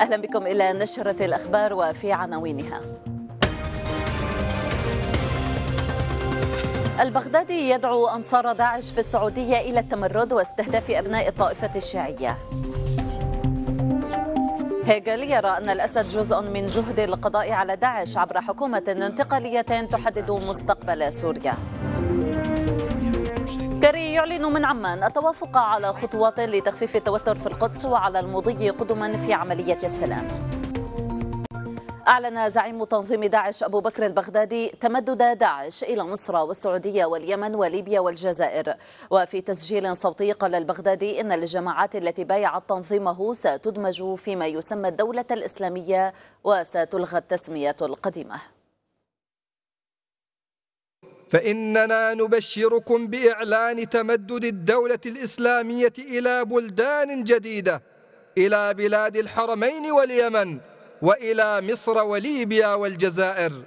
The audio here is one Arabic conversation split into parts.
أهلا بكم إلى نشرة الأخبار وفي عناوينها البغدادي يدعو أنصار داعش في السعودية إلى التمرد واستهداف أبناء الطائفة الشيعية هيجل يرى أن الأسد جزء من جهد القضاء على داعش عبر حكومة انتقالية تحدد مستقبل سوريا كاري يعلن من عمان التوافق على خطوات لتخفيف التوتر في القدس وعلى المضي قدما في عملية السلام أعلن زعيم تنظيم داعش أبو بكر البغدادي تمدد داعش إلى مصر والسعودية واليمن وليبيا والجزائر وفي تسجيل صوتي قال البغدادي إن الجماعات التي بايعت تنظيمه ستدمج فيما يسمى الدولة الإسلامية وستلغى التسمية القديمة فإننا نبشركم بإعلان تمدد الدولة الإسلامية إلى بلدان جديدة إلى بلاد الحرمين واليمن وإلى مصر وليبيا والجزائر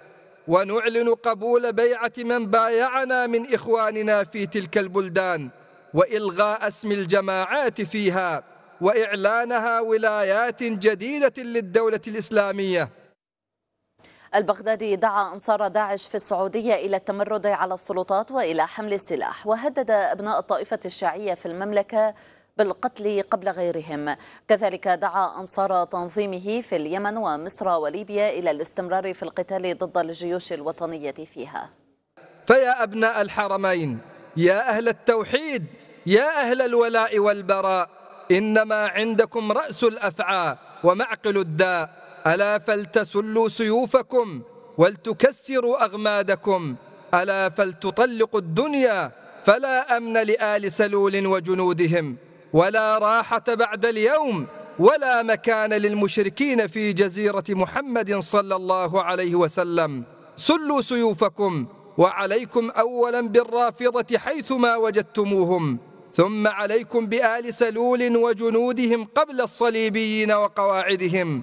ونعلن قبول بيعة من بايعنا من إخواننا في تلك البلدان وإلغاء اسم الجماعات فيها وإعلانها ولايات جديدة للدولة الإسلامية البغدادي دعا أنصار داعش في السعودية إلى التمرد على السلطات وإلى حمل السلاح وهدد أبناء الطائفة الشيعية في المملكة بالقتل قبل غيرهم كذلك دعا أنصار تنظيمه في اليمن ومصر وليبيا إلى الاستمرار في القتال ضد الجيوش الوطنية فيها فيا أبناء الحرمين يا أهل التوحيد يا أهل الولاء والبراء إنما عندكم رأس الأفعى ومعقل الداء ألا فلتسلوا سيوفكم ولتكسروا أغمادكم ألا فلتطلقوا الدنيا فلا أمن لآل سلول وجنودهم ولا راحة بعد اليوم ولا مكان للمشركين في جزيرة محمد صلى الله عليه وسلم سلوا سيوفكم وعليكم أولا بالرافضة حيثما وجدتموهم ثم عليكم بآل سلول وجنودهم قبل الصليبيين وقواعدهم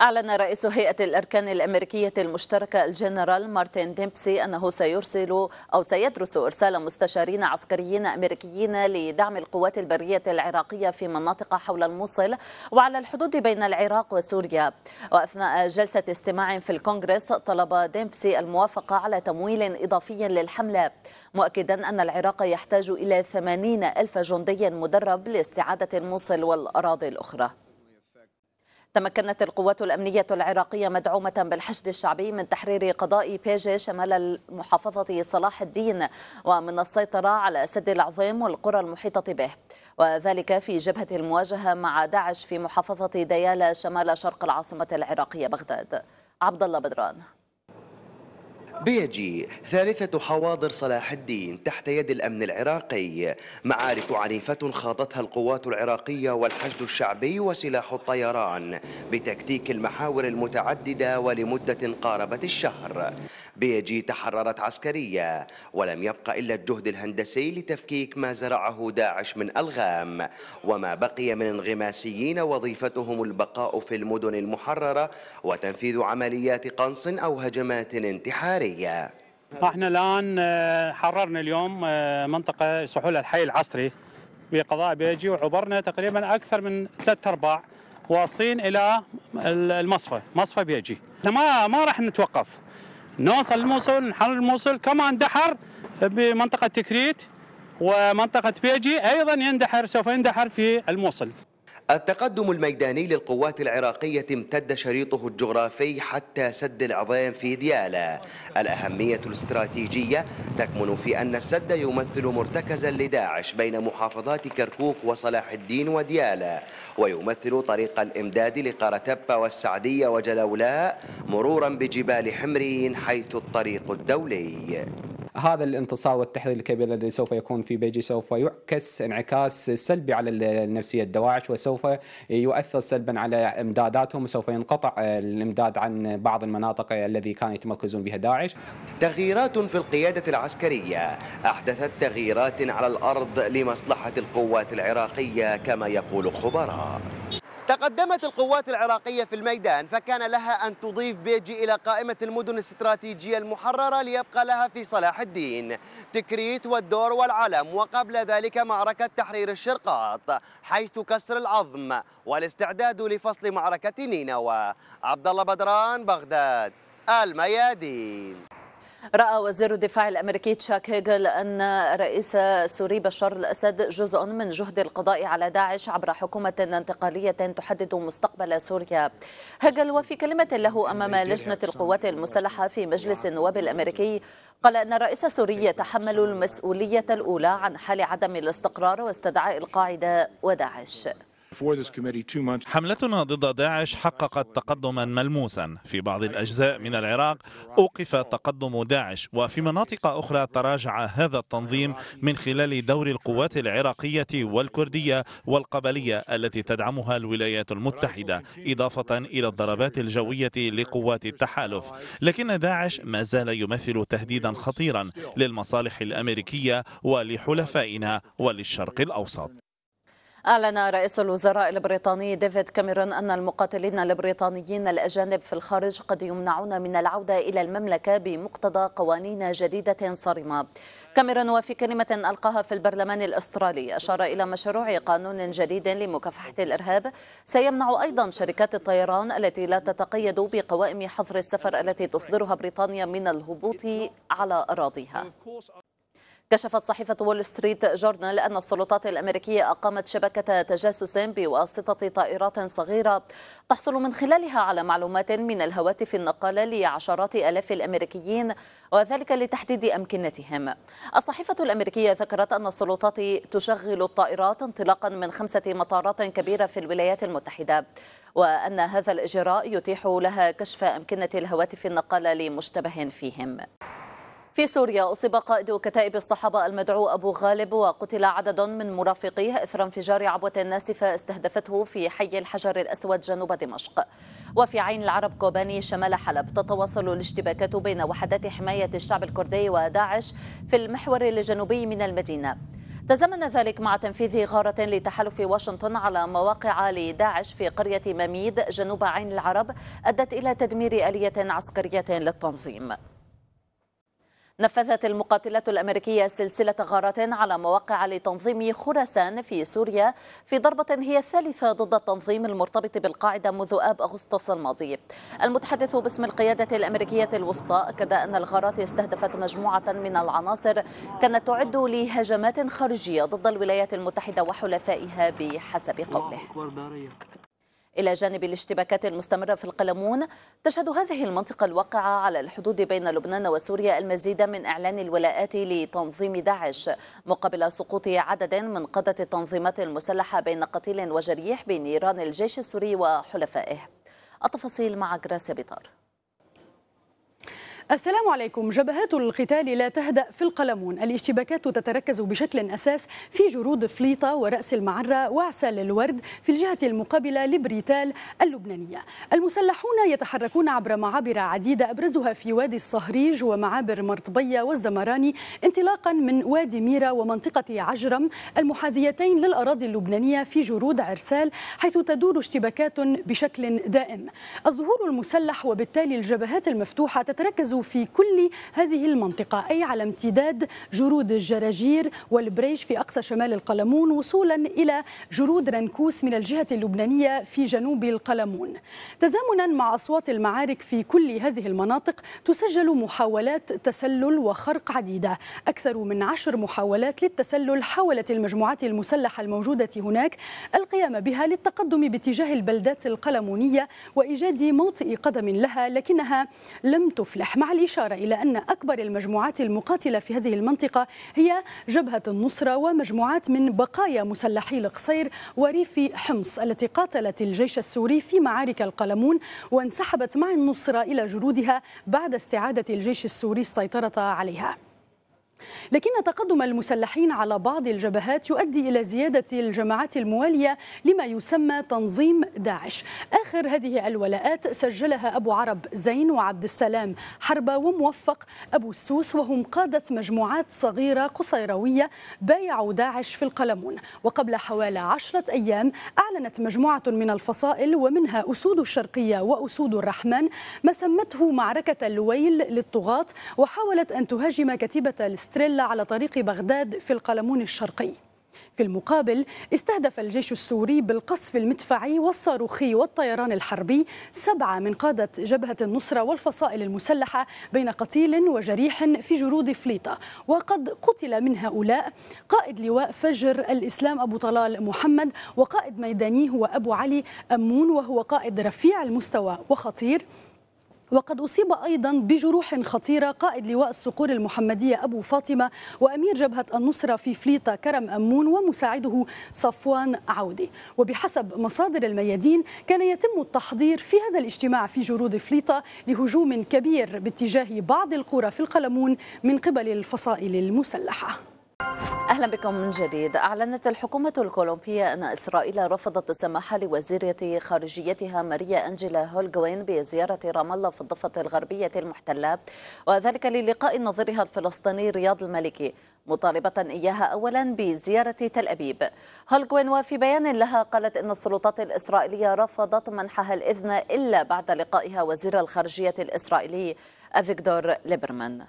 أعلن رئيس هيئة الأركان الأمريكية المشتركة الجنرال مارتن ديمبسي أنه سيرسل أو سيدرس إرسال مستشارين عسكريين أمريكيين لدعم القوات البرية العراقية في مناطق حول الموصل وعلى الحدود بين العراق وسوريا وأثناء جلسة استماع في الكونغرس طلب ديمبسي الموافقة على تمويل إضافي للحملة مؤكدا أن العراق يحتاج إلى ثمانين ألف جندي مدرب لاستعادة الموصل والأراضي الأخرى تمكنت القوات الأمنية العراقية مدعومة بالحشد الشعبي من تحرير قضاء بيجي شمال محافظة صلاح الدين ومن السيطرة على سد العظيم والقرى المحيطة به وذلك في جبهة المواجهة مع داعش في محافظة ديالى شمال شرق العاصمة العراقية بغداد عبد الله بدران بيجي ثالثة حواضر صلاح الدين تحت يد الأمن العراقي معارك عنيفة خاضتها القوات العراقية والحشد الشعبي وسلاح الطيران بتكتيك المحاور المتعددة ولمدة قاربت الشهر بيجي تحررت عسكرية ولم يبق إلا الجهد الهندسي لتفكيك ما زرعه داعش من ألغام وما بقي من انغماسيين وظيفتهم البقاء في المدن المحررة وتنفيذ عمليات قنص أو هجمات انتحارية الحي احنا الآن آه، حررنا اليوم آه، منطقة سحول الحي العصري بقضاء بيجي وعبرنا تقريبا أكثر من ثلاث أرباع واصلين إلى المصفى مصفى بيجي ما ما راح نتوقف نوصل الموصل نحرر الموصل كما اندحر بمنطقة تكريت ومنطقة بيجي أيضا يندحر سوف يندحر في الموصل التقدم الميداني للقوات العراقية امتد شريطه الجغرافي حتى سد العظيم في ديالى الأهمية الاستراتيجية تكمن في أن السد يمثل مرتكزا لداعش بين محافظات كركوك وصلاح الدين وديالى ويمثل طريق الإمداد لقارتبة والسعدية وجلولاء مرورا بجبال حمرين حيث الطريق الدولي هذا الانتصار والتحرير الكبير الذي سوف يكون في بيجي سوف يعكس انعكاس سلبي على النفسيه الدواعش وسوف يؤثر سلبا على امداداتهم وسوف ينقطع الامداد عن بعض المناطق الذي كان يتمركزون بها داعش تغييرات في القياده العسكريه احدثت تغييرات على الارض لمصلحه القوات العراقيه كما يقول خبراء تقدمت القوات العراقية في الميدان فكان لها أن تضيف بيجي إلى قائمة المدن الاستراتيجية المحررة ليبقى لها في صلاح الدين تكريت والدور والعلم وقبل ذلك معركة تحرير الشرقاط حيث كسر العظم والاستعداد لفصل معركة نينوى عبد الله بدران بغداد الميادين رأى وزير الدفاع الأمريكي تشاك هيجل أن رئيس سوري بشار الأسد جزء من جهد القضاء على داعش عبر حكومة انتقالية تحدد مستقبل سوريا هيجل وفي كلمة له أمام لجنة القوات المسلحة في مجلس النواب الأمريكي قال أن الرئيس السوري يتحمل المسؤولية الأولى عن حال عدم الاستقرار واستدعاء القاعدة وداعش حملتنا ضد داعش حققت تقدما ملموسا في بعض الأجزاء من العراق أوقف تقدم داعش وفي مناطق أخرى تراجع هذا التنظيم من خلال دور القوات العراقية والكردية والقبلية التي تدعمها الولايات المتحدة إضافة إلى الضربات الجوية لقوات التحالف لكن داعش ما زال يمثل تهديدا خطيرا للمصالح الأمريكية ولحلفائنا وللشرق الأوسط أعلن رئيس الوزراء البريطاني ديفيد كاميرون أن المقاتلين البريطانيين الأجانب في الخارج قد يمنعون من العودة إلى المملكة بمقتضى قوانين جديدة صارمة كاميرون وفي كلمة ألقاها في البرلمان الأسترالي أشار إلى مشروع قانون جديد لمكافحة الإرهاب سيمنع أيضا شركات الطيران التي لا تتقيد بقوائم حظر السفر التي تصدرها بريطانيا من الهبوط على أراضيها كشفت صحيفة وول ستريت جورنال أن السلطات الأمريكية أقامت شبكة تجسس بواسطة طائرات صغيرة تحصل من خلالها على معلومات من الهواتف النقالة لعشرات ألاف الأمريكيين وذلك لتحديد أمكنتهم الصحيفة الأمريكية ذكرت أن السلطات تشغل الطائرات انطلاقا من خمسة مطارات كبيرة في الولايات المتحدة وأن هذا الإجراء يتيح لها كشف أمكنة الهواتف النقالة لمشتبه فيهم في سوريا أصيب قائد كتائب الصحابة المدعو أبو غالب وقتل عدد من مرافقيه إثر انفجار عبوة ناسفة استهدفته في حي الحجر الأسود جنوب دمشق وفي عين العرب كوباني شمال حلب تتواصل الاشتباكات بين وحدات حماية الشعب الكردي وداعش في المحور الجنوبي من المدينة تزامن ذلك مع تنفيذ غارة لتحالف واشنطن على مواقع لداعش في قرية مميد جنوب عين العرب أدت إلى تدمير آلية عسكرية للتنظيم نفذت المقاتلات الأمريكية سلسلة غارات على مواقع لتنظيم خراسان في سوريا في ضربة هي الثالثة ضد التنظيم المرتبط بالقاعدة منذ آب أغسطس الماضي المتحدث باسم القيادة الأمريكية الوسطى أكد أن الغارات استهدفت مجموعة من العناصر كانت تعد لهجمات خارجية ضد الولايات المتحدة وحلفائها بحسب قوله إلى جانب الاشتباكات المستمرة في القلمون تشهد هذه المنطقة الواقعة على الحدود بين لبنان وسوريا المزيد من إعلان الولاءات لتنظيم داعش مقابل سقوط عدد من قادة التنظيمات المسلحة بين قتيل وجريح بنيران الجيش السوري وحلفائه التفاصيل مع جراسي بيطار السلام عليكم جبهات القتال لا تهدأ في القلمون الاشتباكات تتركز بشكل أساس في جرود فليطة ورأس المعرة وعسل الورد في الجهة المقابلة لبريتال اللبنانية المسلحون يتحركون عبر معابر عديدة أبرزها في وادي الصهريج ومعابر مرطبية والزمراني انطلاقا من وادي ميرا ومنطقة عجرم المحاذيتين للأراضي اللبنانية في جرود عرسال حيث تدور اشتباكات بشكل دائم الظهور المسلح وبالتالي الجبهات المفتوحة تتركز في كل هذه المنطقة أي على امتداد جرود الجراجير والبريش في أقصى شمال القلمون وصولا إلى جرود رنكوس من الجهة اللبنانية في جنوب القلمون تزامنا مع أصوات المعارك في كل هذه المناطق تسجل محاولات تسلل وخرق عديدة أكثر من عشر محاولات للتسلل حاولت المجموعات المسلحة الموجودة هناك القيام بها للتقدم باتجاه البلدات القلمونية وإيجاد موطئ قدم لها لكنها لم تفلح مع مع الإشارة إلى أن أكبر المجموعات المقاتلة في هذه المنطقة هي جبهة النصرة ومجموعات من بقايا مسلحي القصير وريف حمص التي قاتلت الجيش السوري في معارك القلمون وانسحبت مع النصرة إلى جرودها بعد استعادة الجيش السوري السيطرة عليها لكن تقدم المسلحين على بعض الجبهات يؤدي إلى زيادة الجماعات الموالية لما يسمى تنظيم داعش آخر هذه الولاءات سجلها أبو عرب زين وعبد السلام حربة وموفق أبو السوس وهم قادة مجموعات صغيرة قصيروية بايعوا داعش في القلمون وقبل حوالي عشرة أيام أعلنت مجموعة من الفصائل ومنها أسود الشرقية وأسود الرحمن ما سمته معركة الويل للطغاة وحاولت أن تهاجم كتيبة أستريلا على طريق بغداد في القلمون الشرقي في المقابل استهدف الجيش السوري بالقصف المدفعي والصاروخي والطيران الحربي سبعة من قادة جبهة النصرة والفصائل المسلحة بين قتيل وجريح في جرود فليطة وقد قتل من هؤلاء قائد لواء فجر الإسلام أبو طلال محمد وقائد ميداني هو أبو علي أمون وهو قائد رفيع المستوى وخطير وقد أصيب أيضا بجروح خطيرة قائد لواء الصقور المحمدية أبو فاطمة وأمير جبهة النصرة في فليطة كرم أمون ومساعده صفوان عودي وبحسب مصادر الميادين كان يتم التحضير في هذا الاجتماع في جرود فليطة لهجوم كبير باتجاه بعض القرى في القلمون من قبل الفصائل المسلحة أهلا بكم من جديد أعلنت الحكومة الكولومبية أن إسرائيل رفضت السماح لوزيرة خارجيتها ماريا أنجيلا هولجوين بزيارة رام الله في الضفة الغربية المحتلة وذلك للقاء نظيرها الفلسطيني رياض المالكي مطالبة إياها أولا بزيارة تل أبيب هولجوين وفي بيان لها قالت أن السلطات الإسرائيلية رفضت منحها الإذن إلا بعد لقائها وزير الخارجية الإسرائيلي أفيكدور ليبرمان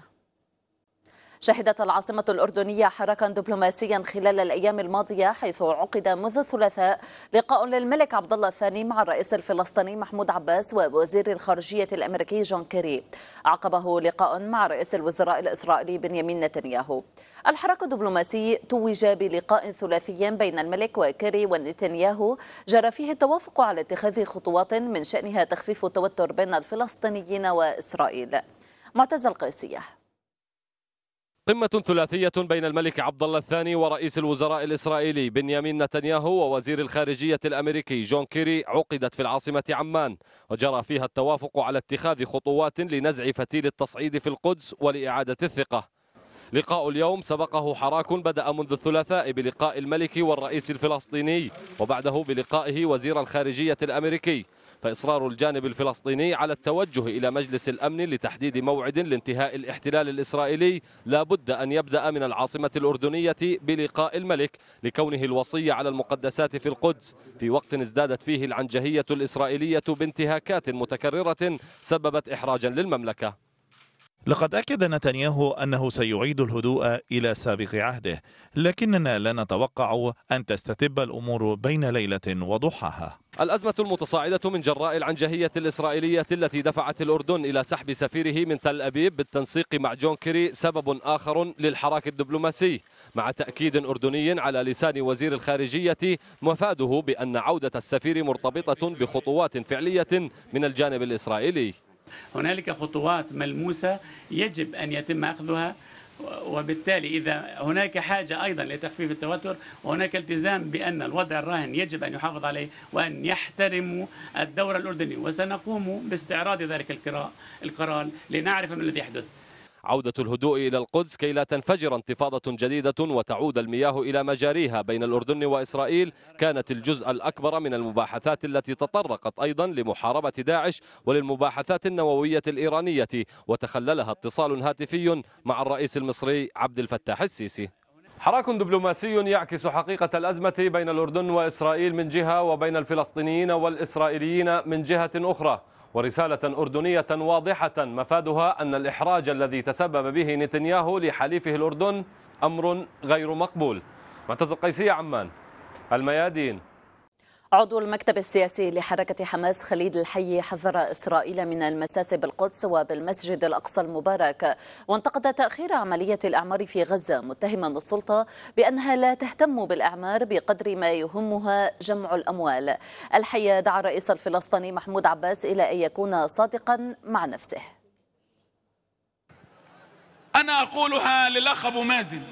شهدت العاصمة الأردنية حراكا دبلوماسيا خلال الأيام الماضية حيث عقد منذ الثلاثاء لقاء للملك عبد الله الثاني مع الرئيس الفلسطيني محمود عباس ووزير الخارجية الأمريكي جون كيري عقبه لقاء مع رئيس الوزراء الإسرائيلي بنيامين نتنياهو الحراك الدبلوماسي توج بلقاء ثلاثي بين الملك وكيري ونتنياهو جرى فيه التوافق على اتخاذ خطوات من شأنها تخفيف التوتر بين الفلسطينيين وإسرائيل معتز القيسيه قمة ثلاثية بين الملك عبد الله الثاني ورئيس الوزراء الإسرائيلي بنيامين نتنياهو ووزير الخارجية الأمريكي جون كيري عقدت في العاصمة عمان وجرى فيها التوافق على اتخاذ خطوات لنزع فتيل التصعيد في القدس ولإعادة الثقة لقاء اليوم سبقه حراك بدأ منذ الثلاثاء بلقاء الملك والرئيس الفلسطيني وبعده بلقائه وزير الخارجية الأمريكي فإصرار الجانب الفلسطيني على التوجه إلى مجلس الأمن لتحديد موعد لانتهاء الاحتلال الإسرائيلي لا بد أن يبدأ من العاصمة الأردنية بلقاء الملك لكونه الوصية على المقدسات في القدس في وقت ازدادت فيه العنجهية الإسرائيلية بانتهاكات متكررة سببت إحراجا للمملكة لقد أكد نتنياهو أنه سيعيد الهدوء إلى سابق عهده لكننا لا نتوقع أن تستتب الأمور بين ليلة وضحاها الأزمة المتصاعدة من جراء العنجهية الإسرائيلية التي دفعت الأردن إلى سحب سفيره من تل أبيب بالتنسيق مع جون كيري سبب آخر للحراك الدبلوماسي مع تأكيد أردني على لسان وزير الخارجية مفاده بأن عودة السفير مرتبطة بخطوات فعلية من الجانب الإسرائيلي هنالك خطوات ملموسة يجب أن يتم أخذها وبالتالي إذا هناك حاجة أيضا لتخفيف التوتر وهناك التزام بأن الوضع الراهن يجب أن يحافظ عليه وأن يحترم الدور الأردني وسنقوم باستعراض ذلك القرار لنعرف ما الذي يحدث عودة الهدوء إلى القدس كي لا تنفجر انتفاضة جديدة وتعود المياه إلى مجاريها بين الأردن وإسرائيل كانت الجزء الأكبر من المباحثات التي تطرقت أيضا لمحاربة داعش وللمباحثات النووية الإيرانية وتخللها اتصال هاتفي مع الرئيس المصري عبد الفتاح السيسي حراك دبلوماسي يعكس حقيقة الأزمة بين الأردن وإسرائيل من جهة وبين الفلسطينيين والإسرائيليين من جهة أخرى ورسالة أردنية واضحة مفادها أن الإحراج الذي تسبب به نتنياهو لحليفه الأردن أمر غير مقبول معتز القيسية عمان الميادين عضو المكتب السياسي لحركة حماس خليد الحي حذر إسرائيل من المساس بالقدس وبالمسجد الأقصى المبارك وانتقد تأخير عملية الإعمار في غزة متهما السلطة بأنها لا تهتم بالإعمار بقدر ما يهمها جمع الأموال الحي دعا الرئيس الفلسطيني محمود عباس إلى أن يكون صادقا مع نفسه أنا أقولها للأخ أبو مازن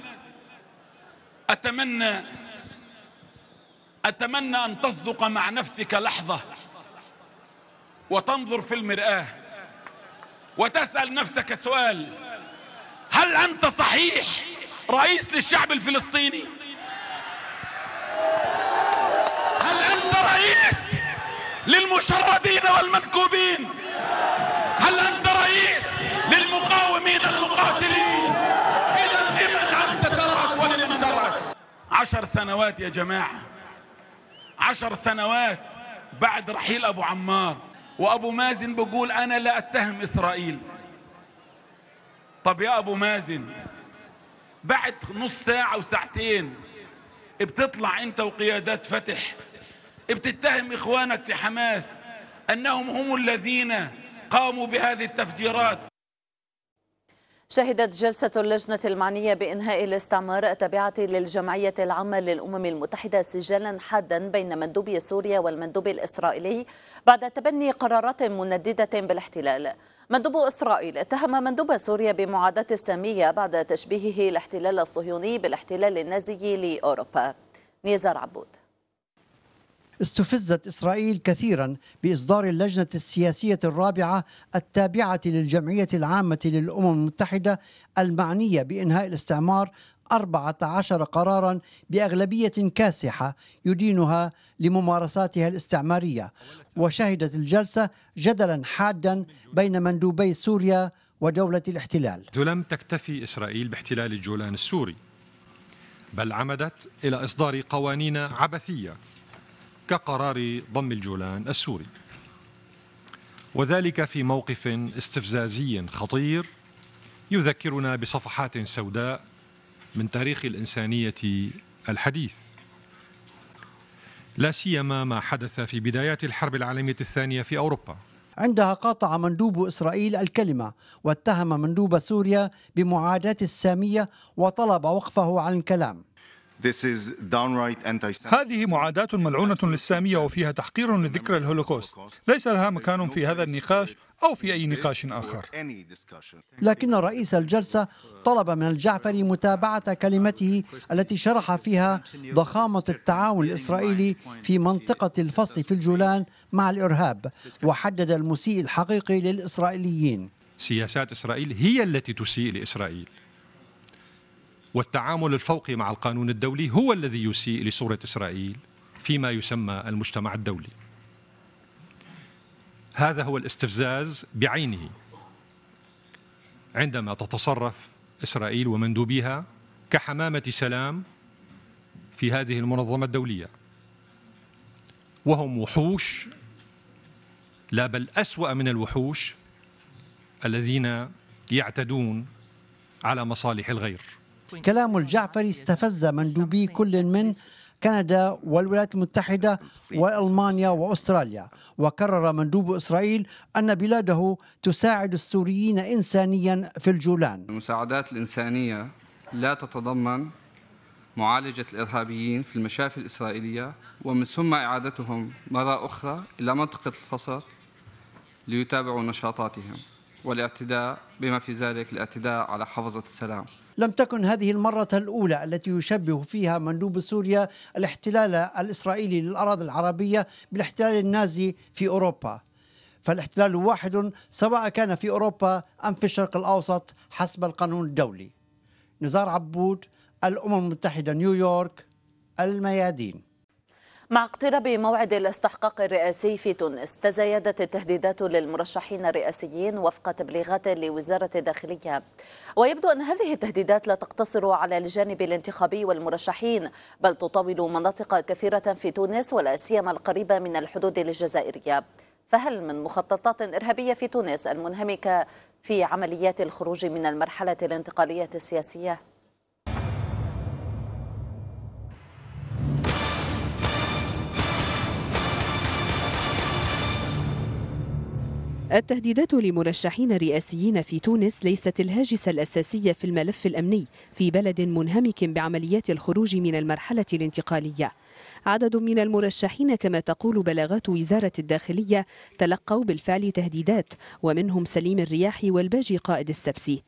أتمنى أتمنى أن تصدق مع نفسك لحظة وتنظر في المرآة وتسأل نفسك سؤال هل أنت صحيح رئيس للشعب الفلسطيني هل أنت رئيس للمشردين والمنكوبين هل أنت رئيس للمقاومين المقاتلين إذا لمن أنت ترعس ولمن ترعس عشر سنوات يا جماعه عشر سنوات بعد رحيل أبو عمار وأبو مازن بقول أنا لا أتهم إسرائيل طب يا أبو مازن بعد نص ساعة وساعتين بتطلع أنت وقيادات فتح بتتهم إخوانك في حماس أنهم هم الذين قاموا بهذه التفجيرات شهدت جلسة اللجنة المعنية بإنهاء الاستعمار التابعة للجمعية العامة للأمم المتحدة سجالا حادا بين مندوبي سوريا والمندوب الإسرائيلي بعد تبني قرارات منددة بالاحتلال مندوب إسرائيل اتهم مندوب سوريا بمعاداة السامية بعد تشبيهه الاحتلال الصهيوني بالاحتلال النازي لأوروبا نيزار عبود استفزت إسرائيل كثيرا بإصدار اللجنة السياسية الرابعة التابعة للجمعية العامة للأمم المتحدة المعنية بإنهاء الاستعمار 14 قرارا بأغلبية كاسحة يدينها لممارساتها الاستعمارية وشهدت الجلسة جدلا حادا بين مندوبي سوريا ودولة الاحتلال لم تكتفي إسرائيل باحتلال الجولان السوري بل عمدت إلى إصدار قوانين عبثية كقرار ضم الجولان السوري وذلك في موقف استفزازي خطير يذكرنا بصفحات سوداء من تاريخ الإنسانية الحديث لا سيما ما حدث في بدايات الحرب العالمية الثانية في أوروبا عندها قاطع مندوب إسرائيل الكلمة واتهم مندوب سوريا بمعاداة السامية وطلب وقفه عن الكلام هذه معاداة ملعونة للسامية وفيها تحقير لذكرى الهولوكوست ليس لها مكان في هذا النقاش أو في أي نقاش آخر لكن رئيس الجلسة طلب من الجعفري متابعة كلمته التي شرح فيها ضخامة التعاون الإسرائيلي في منطقة الفصل في الجولان مع الإرهاب وحدد المسيء الحقيقي للإسرائيليين سياسات إسرائيل هي التي تسيء لإسرائيل والتعامل الفوقي مع القانون الدولي هو الذي يسيء لصورة إسرائيل فيما يسمى المجتمع الدولي هذا هو الاستفزاز بعينه عندما تتصرف إسرائيل ومندوبيها كحمامة سلام في هذه المنظمة الدولية وهم وحوش لا بل أسوأ من الوحوش الذين يعتدون على مصالح الغير كلام الجعفري استفز مندوبي كل من كندا والولايات المتحدة وألمانيا وأستراليا وكرر مندوب إسرائيل أن بلاده تساعد السوريين إنسانيا في الجولان المساعدات الإنسانية لا تتضمن معالجة الإرهابيين في المشافي الإسرائيلية ومن ثم إعادتهم مرة أخرى إلى منطقة الفصل ليتابعوا نشاطاتهم والاعتداء بما في ذلك الاعتداء على حفظة السلام لم تكن هذه المرة الأولى التي يشبه فيها مندوب سوريا الاحتلال الإسرائيلي للأراضي العربية بالاحتلال النازي في أوروبا فالاحتلال واحد سواء كان في أوروبا أم في الشرق الأوسط حسب القانون الدولي نزار عبود الأمم المتحدة نيويورك الميادين مع اقتراب موعد الاستحقاق الرئاسي في تونس تزايدت التهديدات للمرشحين الرئاسيين وفق تبليغات لوزارة الداخلية ويبدو أن هذه التهديدات لا تقتصر على الجانب الانتخابي والمرشحين بل تطاول مناطق كثيرة في تونس ولا سيما القريبة من الحدود الجزائرية فهل من مخططات إرهابية في تونس المنهمكة في عمليات الخروج من المرحلة الانتقالية السياسية؟ التهديدات لمرشحين رئاسيين في تونس ليست الهاجس الأساسية في الملف الأمني في بلد منهمك بعمليات الخروج من المرحلة الانتقالية عدد من المرشحين كما تقول بلاغات وزارة الداخلية تلقوا بالفعل تهديدات ومنهم سليم الرياحي والباجي قائد السبسي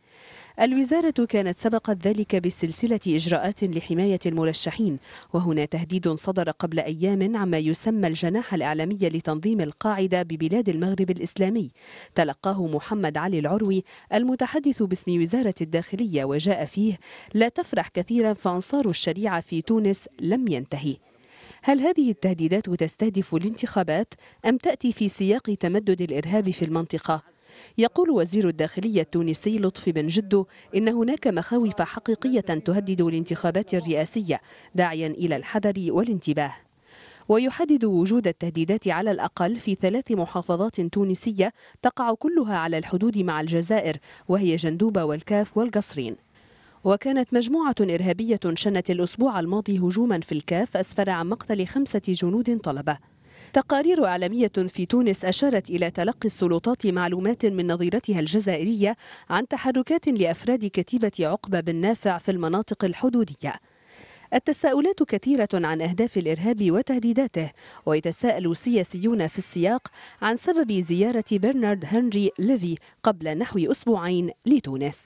الوزارة كانت سبقت ذلك بسلسلة إجراءات لحماية المرشحين وهنا تهديد صدر قبل أيام عما يسمى الجناح الإعلامي لتنظيم القاعدة ببلاد المغرب الإسلامي تلقاه محمد علي العروي المتحدث باسم وزارة الداخلية وجاء فيه لا تفرح كثيرا فأنصار الشريعة في تونس لم ينتهي هل هذه التهديدات تستهدف الانتخابات أم تأتي في سياق تمدد الإرهاب في المنطقة؟ يقول وزير الداخلية التونسي لطفي بن جدو إن هناك مخاوف حقيقية تهدد الانتخابات الرئاسية داعيا إلى الحذر والانتباه ويحدد وجود التهديدات على الأقل في ثلاث محافظات تونسية تقع كلها على الحدود مع الجزائر وهي جندوبة والكاف والقصرين وكانت مجموعة إرهابية شنت الأسبوع الماضي هجوما في الكاف أسفر عن مقتل خمسة جنود طلبة تقارير عالمية في تونس أشارت إلى تلقي السلطات معلومات من نظيرتها الجزائرية عن تحركات لأفراد كتيبة عقبة بن نافع في المناطق الحدودية التساؤلات كثيرة عن أهداف الإرهاب وتهديداته ويتساءل سياسيون في السياق عن سبب زيارة برنارد هنري ليفي قبل نحو أسبوعين لتونس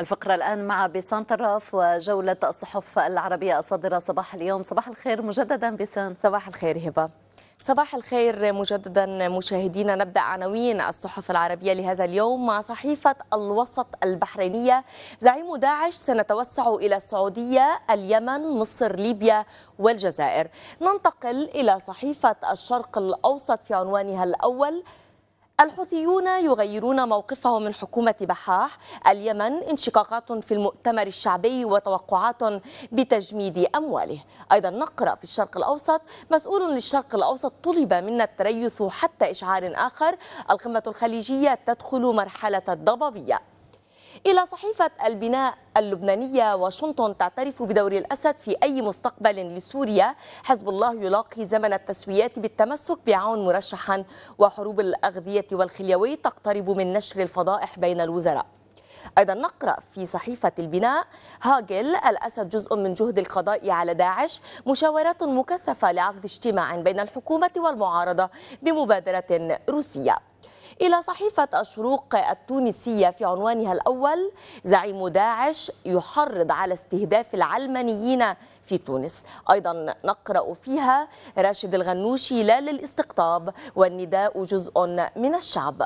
الفقرة الآن مع بيسان طراف وجولة الصحف العربية الصادرة صباح اليوم صباح الخير مجددا بيسان صباح الخير هبة صباح الخير مجددا مشاهدينا نبدا عناوين الصحف العربيه لهذا اليوم مع صحيفه الوسط البحرينيه زعيم داعش سنتوسع الى السعوديه اليمن مصر ليبيا والجزائر ننتقل الى صحيفه الشرق الاوسط في عنوانها الاول الحوثيون يغيرون موقفهم من حكومة بحاح اليمن انشقاقات في المؤتمر الشعبي وتوقعات بتجميد أمواله أيضا نقرأ في الشرق الأوسط مسؤول للشرق الأوسط طلب منا التريث حتى إشعار آخر القمة الخليجية تدخل مرحلة الضبابية إلى صحيفة البناء اللبنانية واشنطن تعترف بدور الأسد في أي مستقبل لسوريا حزب الله يلاقي زمن التسويات بالتمسك بعون مرشحا وحروب الأغذية والخليوي تقترب من نشر الفضائح بين الوزراء أيضا نقرأ في صحيفة البناء هاجل الأسد جزء من جهد القضاء على داعش مشاورات مكثفة لعقد اجتماع بين الحكومة والمعارضة بمبادرة روسية إلى صحيفة الشروق التونسية في عنوانها الأول زعيم داعش يحرض على استهداف العلمانيين في تونس أيضا نقرأ فيها راشد الغنوشي لا للاستقطاب والنداء جزء من الشعب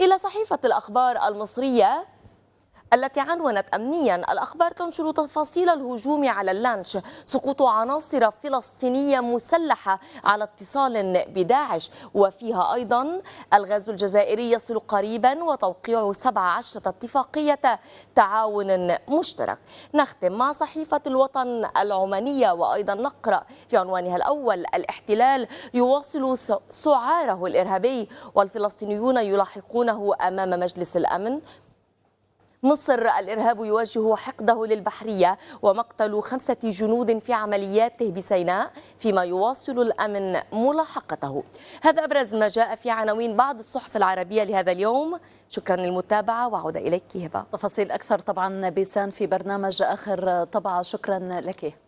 إلى صحيفة الأخبار المصرية التي عنونت أمنيا الأخبار تنشر تفاصيل الهجوم على اللانش سقوط عناصر فلسطينية مسلحة على اتصال بداعش وفيها أيضا الغاز الجزائري يصل قريبا وتوقيع 17 اتفاقية تعاون مشترك نختم مع صحيفة الوطن العمانية وأيضا نقرأ في عنوانها الأول الاحتلال يواصل سعاره الإرهابي والفلسطينيون يلاحقونه أمام مجلس الأمن مصر الإرهاب يوجه حقده للبحرية ومقتل خمسة جنود في عملياته بسيناء فيما يواصل الأمن ملاحقته هذا أبرز ما جاء في عناوين بعض الصحف العربية لهذا اليوم شكرا للمتابعة وعود إليك هبة تفاصيل أكثر طبعا بيسان في برنامج آخر طبعة شكرا لك